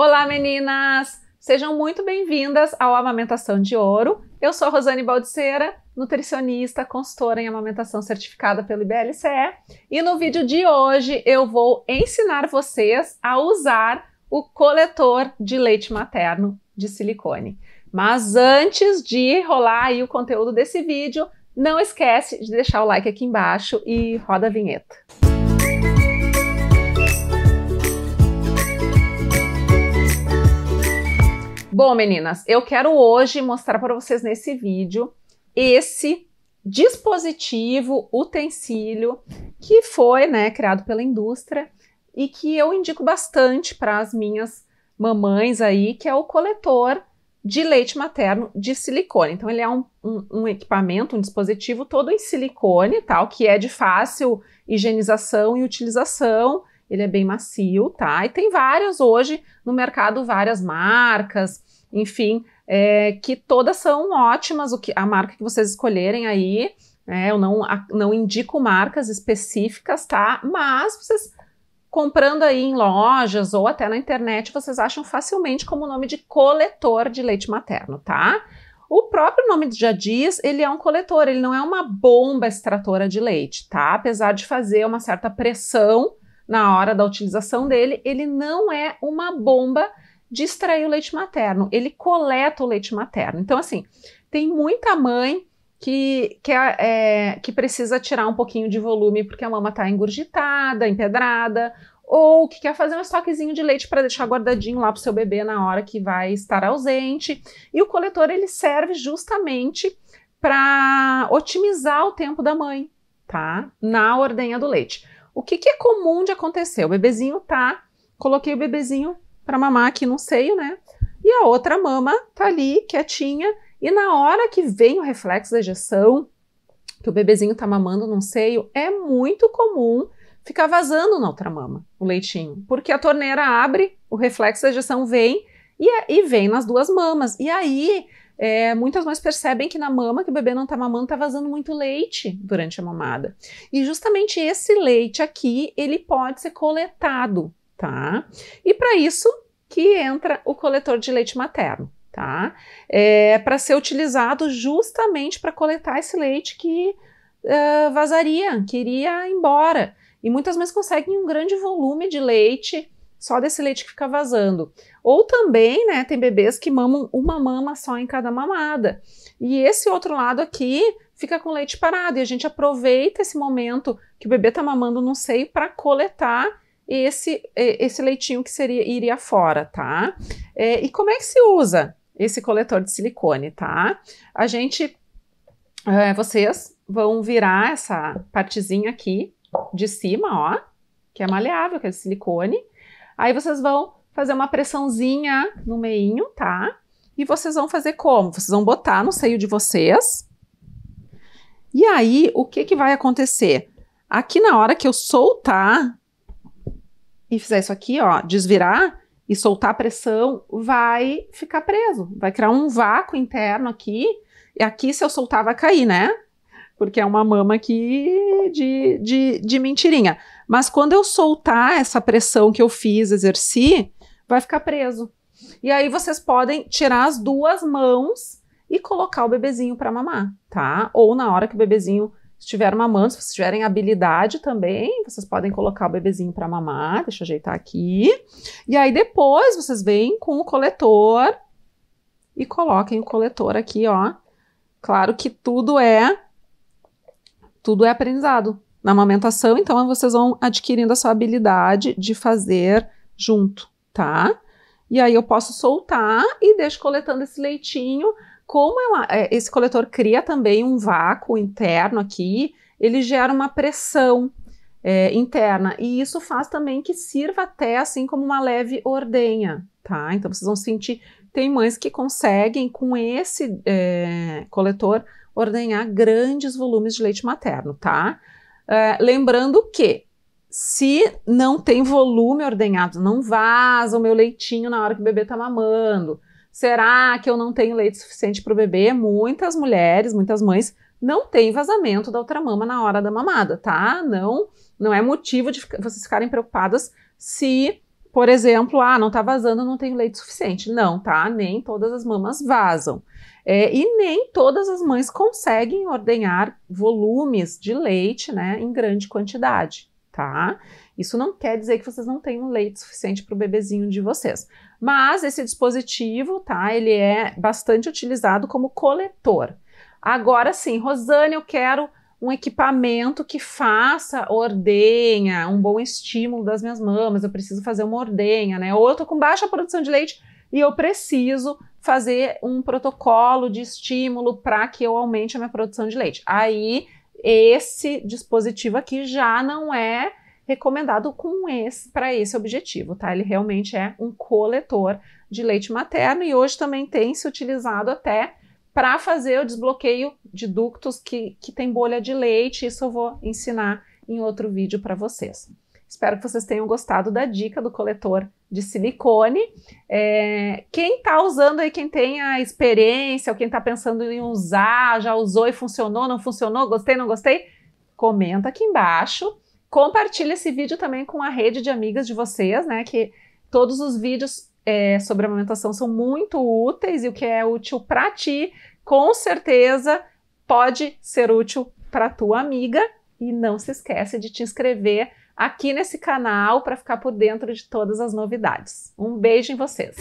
Olá, meninas! Sejam muito bem-vindas ao Amamentação de Ouro. Eu sou Rosane Baldiceira, nutricionista, consultora em amamentação certificada pelo IBLCE, e no vídeo de hoje eu vou ensinar vocês a usar o coletor de leite materno de silicone. Mas antes de rolar o conteúdo desse vídeo, não esquece de deixar o like aqui embaixo e roda a vinheta. Bom, meninas, eu quero hoje mostrar para vocês nesse vídeo esse dispositivo, utensílio que foi, né, criado pela indústria e que eu indico bastante para as minhas mamães aí, que é o coletor de leite materno de silicone. Então, ele é um, um, um, equipamento, um dispositivo todo em silicone, tal, que é de fácil higienização e utilização. Ele é bem macio, tá? E tem várias hoje no mercado, várias marcas, enfim, é, que todas são ótimas, o que a marca que vocês escolherem aí. Né, eu não, a, não indico marcas específicas, tá? Mas vocês comprando aí em lojas ou até na internet, vocês acham facilmente como nome de coletor de leite materno, tá? O próprio nome já diz, ele é um coletor, ele não é uma bomba extratora de leite, tá? Apesar de fazer uma certa pressão na hora da utilização dele, ele não é uma bomba de extrair o leite materno. Ele coleta o leite materno. Então, assim, tem muita mãe que, que, é, que precisa tirar um pouquinho de volume porque a mama está engurgitada, empedrada, ou que quer fazer um estoquezinho de leite para deixar guardadinho lá para o seu bebê na hora que vai estar ausente. E o coletor ele serve justamente para otimizar o tempo da mãe, tá? Na ordenha do leite. O que, que é comum de acontecer? O bebezinho tá, coloquei o bebezinho para mamar aqui no seio, né? E a outra mama tá ali quietinha e na hora que vem o reflexo da ejeção, que o bebezinho tá mamando no seio, é muito comum ficar vazando na outra mama o leitinho, porque a torneira abre, o reflexo da ejeção vem e, é, e vem nas duas mamas. E aí é, muitas mães percebem que na mama que o bebê não tá mamando, tá vazando muito leite durante a mamada. E justamente esse leite aqui, ele pode ser coletado, tá? E para isso, que entra o coletor de leite materno, tá? É, para ser utilizado justamente para coletar esse leite que uh, vazaria, que iria embora. E muitas vezes conseguem um grande volume de leite só desse leite que fica vazando. Ou também, né, tem bebês que mamam uma mama só em cada mamada. E esse outro lado aqui fica com leite parado e a gente aproveita esse momento que o bebê tá mamando no seio para coletar esse, é, esse leitinho que seria iria fora, tá? É, e como é que se usa esse coletor de silicone, tá? A gente, é, vocês vão virar essa partezinha aqui de cima, ó, que é maleável, que é de silicone. Aí vocês vão fazer uma pressãozinha no meinho, tá? E vocês vão fazer como? Vocês vão botar no seio de vocês. E aí, o que que vai acontecer? Aqui na hora que eu soltar e fizer isso aqui, ó, desvirar e soltar a pressão, vai ficar preso, vai criar um vácuo interno aqui, e aqui se eu soltar vai cair, né? Porque é uma mama aqui de, de, de mentirinha. Mas quando eu soltar essa pressão que eu fiz, exerci, vai ficar preso. E aí vocês podem tirar as duas mãos e colocar o bebezinho para mamar, tá? Ou na hora que o bebezinho se tiver mamando, se vocês tiverem habilidade também, vocês podem colocar o bebezinho para mamar. Deixa eu ajeitar aqui. E aí depois vocês vêm com o coletor e coloquem o coletor aqui, ó. Claro que tudo é tudo é aprendizado na amamentação, então vocês vão adquirindo a sua habilidade de fazer junto, tá? E aí eu posso soltar e deixo coletando esse leitinho como é, esse coletor cria também um vácuo interno aqui, ele gera uma pressão é, interna e isso faz também que sirva até assim como uma leve ordenha, tá? Então vocês vão sentir tem mães que conseguem com esse é, coletor ordenhar grandes volumes de leite materno, tá? É, lembrando que se não tem volume ordenhado, não vaza o meu leitinho na hora que o bebê tá mamando, Será que eu não tenho leite suficiente para o bebê? Muitas mulheres, muitas mães não têm vazamento da mama na hora da mamada, tá? Não, não é motivo de vocês ficarem preocupadas se, por exemplo, ah, não tá vazando, não tenho leite suficiente. Não, tá? Nem todas as mamas vazam. É, e nem todas as mães conseguem ordenhar volumes de leite, né, em grande quantidade tá? Isso não quer dizer que vocês não tenham leite suficiente para o bebezinho de vocês. Mas esse dispositivo, tá? Ele é bastante utilizado como coletor. Agora sim, Rosane, eu quero um equipamento que faça ordenha, um bom estímulo das minhas mamas. Eu preciso fazer uma ordenha, né? Ou eu tô com baixa produção de leite e eu preciso fazer um protocolo de estímulo para que eu aumente a minha produção de leite. Aí esse dispositivo aqui já não é recomendado com esse para esse objetivo, tá? Ele realmente é um coletor de leite materno e hoje também tem se utilizado até para fazer o desbloqueio de ductos que, que tem bolha de leite. Isso eu vou ensinar em outro vídeo para vocês. Espero que vocês tenham gostado da dica do coletor de silicone. É, quem está usando aí, quem tem a experiência, ou quem está pensando em usar, já usou e funcionou, não funcionou, gostei, não gostei, comenta aqui embaixo. Compartilhe esse vídeo também com a rede de amigas de vocês, né? Que todos os vídeos é, sobre amamentação são muito úteis e o que é útil para ti, com certeza pode ser útil para tua amiga. E não se esquece de te inscrever aqui nesse canal para ficar por dentro de todas as novidades. Um beijo em vocês!